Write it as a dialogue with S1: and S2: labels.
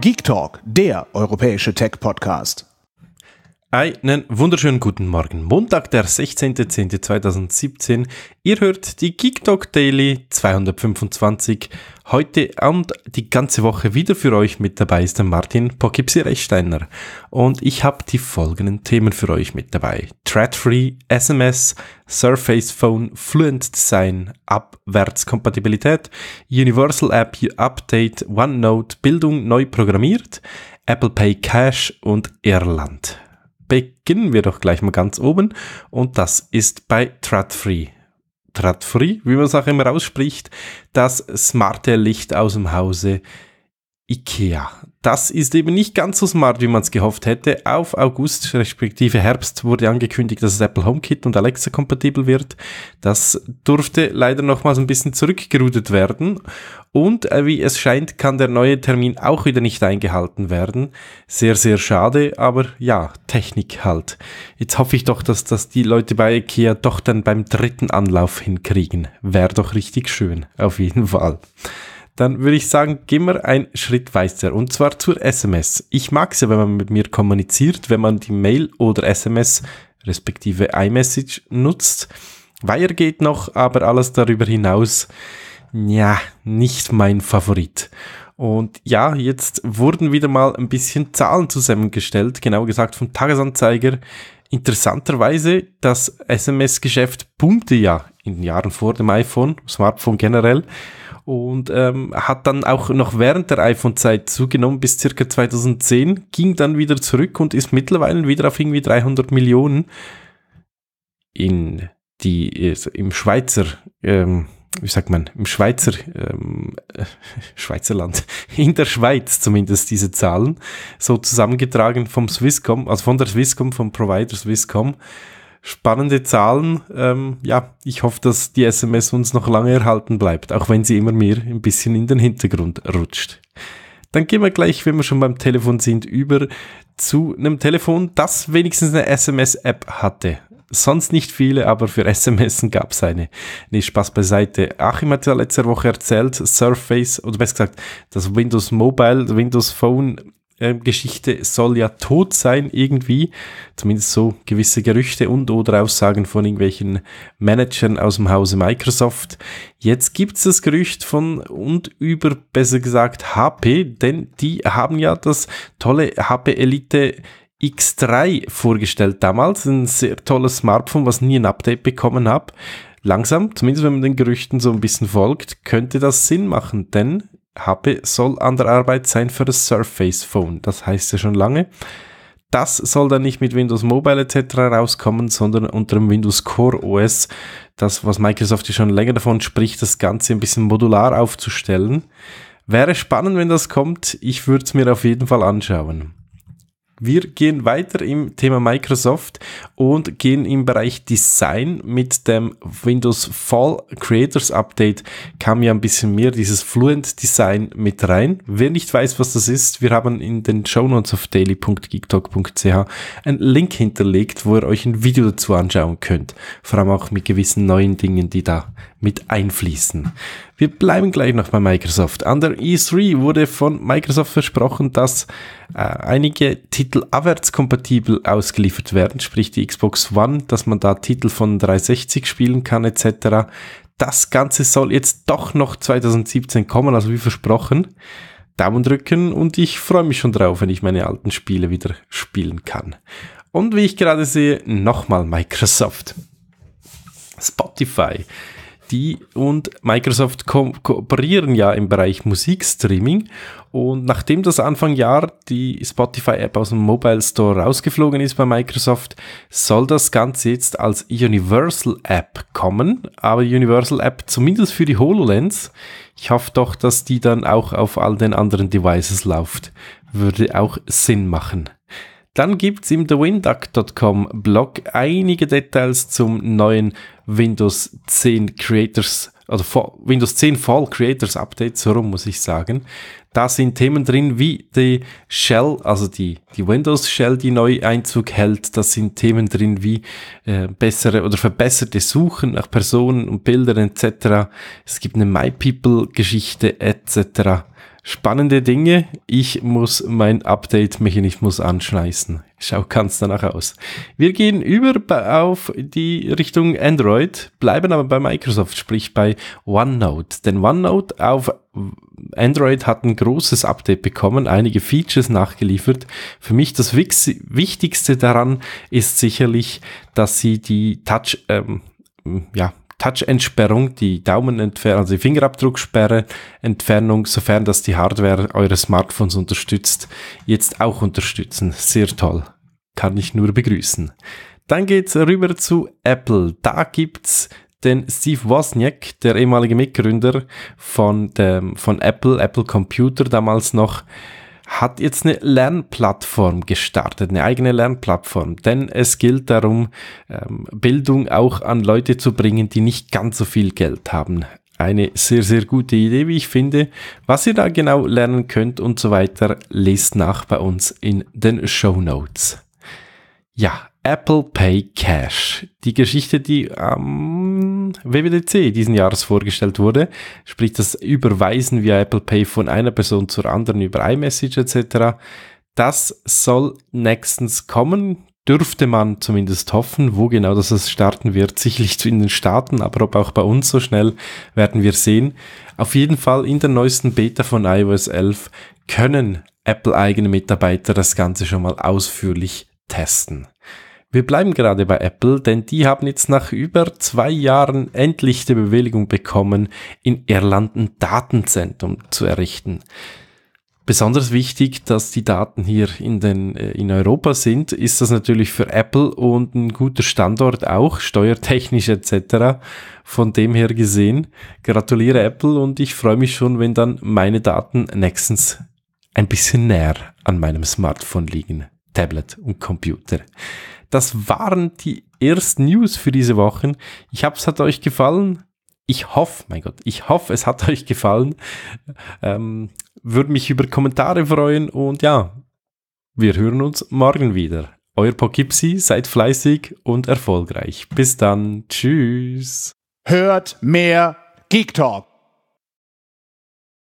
S1: Geek Talk, der europäische Tech-Podcast. Einen wunderschönen guten Morgen. Montag, der 16.10.2017. Ihr hört die Geek Talk Daily 225 Heute und die ganze Woche wieder für euch mit dabei ist der Martin Pokipsi-Rechsteiner. Und ich habe die folgenden Themen für euch mit dabei. Thread-Free, SMS, Surface Phone, Fluent Design, Abwärtskompatibilität, Universal App Update, OneNote, Bildung neu programmiert, Apple Pay Cash und Irland beginnen wir doch gleich mal ganz oben und das ist bei Trad Free. Tradfree, wie man es auch immer ausspricht, das smarte Licht aus dem Hause IKEA das ist eben nicht ganz so smart, wie man es gehofft hätte. Auf August respektive Herbst wurde angekündigt, dass es Apple HomeKit und Alexa kompatibel wird. Das durfte leider nochmals ein bisschen zurückgerudert werden. Und äh, wie es scheint, kann der neue Termin auch wieder nicht eingehalten werden. Sehr, sehr schade, aber ja, Technik halt. Jetzt hoffe ich doch, dass das die Leute bei IKEA doch dann beim dritten Anlauf hinkriegen. Wäre doch richtig schön, auf jeden Fall dann würde ich sagen, gehen wir einen Schritt weiter und zwar zur SMS. Ich mag es ja, wenn man mit mir kommuniziert, wenn man die Mail oder SMS respektive iMessage nutzt. Wire geht noch, aber alles darüber hinaus, ja, nicht mein Favorit. Und ja, jetzt wurden wieder mal ein bisschen Zahlen zusammengestellt, genau gesagt vom Tagesanzeiger. Interessanterweise, das SMS-Geschäft boomte ja in den Jahren vor dem iPhone, Smartphone generell und ähm, hat dann auch noch während der iPhone-Zeit zugenommen bis circa 2010, ging dann wieder zurück und ist mittlerweile wieder auf irgendwie 300 Millionen in die im Schweizer ähm, wie sagt man, im Schweizer, ähm, Schweizerland, in der Schweiz zumindest diese Zahlen, so zusammengetragen vom Swisscom, also von der Swisscom, vom Provider Swisscom spannende Zahlen. Ähm, ja, ich hoffe, dass die SMS uns noch lange erhalten bleibt, auch wenn sie immer mehr ein bisschen in den Hintergrund rutscht. Dann gehen wir gleich, wenn wir schon beim Telefon sind, über zu einem Telefon, das wenigstens eine SMS-App hatte. Sonst nicht viele, aber für SMS gab es eine. Nee, Spaß beiseite. Achim hat ja letzte Woche erzählt, Surface, oder besser gesagt, das Windows Mobile, Windows Phone ähm, Geschichte soll ja tot sein irgendwie, zumindest so gewisse Gerüchte und oder Aussagen von irgendwelchen Managern aus dem Hause Microsoft. Jetzt gibt es das Gerücht von und über, besser gesagt, HP, denn die haben ja das tolle HP Elite X3 vorgestellt damals, ein sehr tolles Smartphone, was nie ein Update bekommen habe. langsam, zumindest wenn man den Gerüchten so ein bisschen folgt, könnte das Sinn machen, denn habe, soll an der Arbeit sein für das Surface Phone. Das heißt ja schon lange. Das soll dann nicht mit Windows Mobile etc. rauskommen, sondern unter dem Windows Core OS. Das, was Microsoft ja schon länger davon spricht, das Ganze ein bisschen modular aufzustellen. Wäre spannend, wenn das kommt. Ich würde es mir auf jeden Fall anschauen. Wir gehen weiter im Thema Microsoft und gehen im Bereich Design mit dem Windows Fall Creators Update kam ja ein bisschen mehr dieses Fluent Design mit rein. Wer nicht weiß, was das ist, wir haben in den Show Notes auf daily.geektalk.ch einen Link hinterlegt, wo ihr euch ein Video dazu anschauen könnt. Vor allem auch mit gewissen neuen Dingen, die da mit einfließen. Wir bleiben gleich noch bei Microsoft. An der E3 wurde von Microsoft versprochen, dass äh, einige Titel abwärtskompatibel ausgeliefert werden, sprich die Xbox One, dass man da Titel von 360 spielen kann etc. Das Ganze soll jetzt doch noch 2017 kommen, also wie versprochen. Daumen drücken und ich freue mich schon drauf, wenn ich meine alten Spiele wieder spielen kann. Und wie ich gerade sehe, nochmal Microsoft. Spotify die und Microsoft ko kooperieren ja im Bereich Musikstreaming. Und nachdem das Anfang Jahr die Spotify-App aus dem Mobile Store rausgeflogen ist bei Microsoft, soll das Ganze jetzt als Universal-App kommen. Aber Universal-App zumindest für die HoloLens. Ich hoffe doch, dass die dann auch auf all den anderen Devices läuft. Würde auch Sinn machen. Dann gibt es im thewinduck.com Blog einige Details zum neuen Windows 10 Creators, also Windows 10 Fall Creators Update, so rum muss ich sagen. Da sind Themen drin wie die Shell, also die, die Windows Shell, die neu Einzug hält. Da sind Themen drin wie äh, bessere oder verbesserte Suchen nach Personen und Bildern etc. Es gibt eine My People Geschichte etc spannende Dinge. Ich muss mein Update-Mechanismus anschleißen. Schau ganz danach aus. Wir gehen über auf die Richtung Android, bleiben aber bei Microsoft, sprich bei OneNote. Denn OneNote auf Android hat ein großes Update bekommen, einige Features nachgeliefert. Für mich das Wichtigste daran ist sicherlich, dass sie die Touch, ähm, ja, Touch-Entsperrung, die Daumenentfernung, also die Fingerabdrucksperre, Entfernung, sofern das die Hardware eures Smartphones unterstützt, jetzt auch unterstützen. Sehr toll. Kann ich nur begrüßen. Dann geht's rüber zu Apple. Da gibt's den Steve Wozniak, der ehemalige Mitgründer von, dem, von Apple, Apple Computer damals noch, hat jetzt eine Lernplattform gestartet, eine eigene Lernplattform, denn es gilt darum, ähm, Bildung auch an Leute zu bringen, die nicht ganz so viel Geld haben. Eine sehr, sehr gute Idee, wie ich finde. Was ihr da genau lernen könnt und so weiter, lest nach bei uns in den Show Notes. Ja, Apple Pay Cash. Die Geschichte, die am ähm, WWDC diesen Jahres vorgestellt wurde, sprich das Überweisen via Apple Pay von einer Person zur anderen über iMessage etc., das soll nächstens kommen. Dürfte man zumindest hoffen, wo genau das starten wird. Sicherlich in den Staaten, aber ob auch bei uns so schnell, werden wir sehen. Auf jeden Fall in der neuesten Beta von iOS 11 können Apple-eigene Mitarbeiter das Ganze schon mal ausführlich testen. Wir bleiben gerade bei Apple, denn die haben jetzt nach über zwei Jahren endlich die Bewilligung bekommen, in Irland ein Datenzentrum zu errichten. Besonders wichtig, dass die Daten hier in, den, äh, in Europa sind, ist das natürlich für Apple und ein guter Standort auch, steuertechnisch etc. Von dem her gesehen, gratuliere Apple und ich freue mich schon, wenn dann meine Daten nächstens ein bisschen näher an meinem Smartphone liegen, Tablet und Computer das waren die ersten News für diese Woche. Ich hoffe, es hat euch gefallen. Ich hoffe, mein Gott, ich hoffe, es hat euch gefallen. Ähm, würde mich über Kommentare freuen und ja, wir hören uns morgen wieder. Euer Poughkeepsie, seid fleißig und erfolgreich. Bis dann. Tschüss. Hört mehr Geek Talk.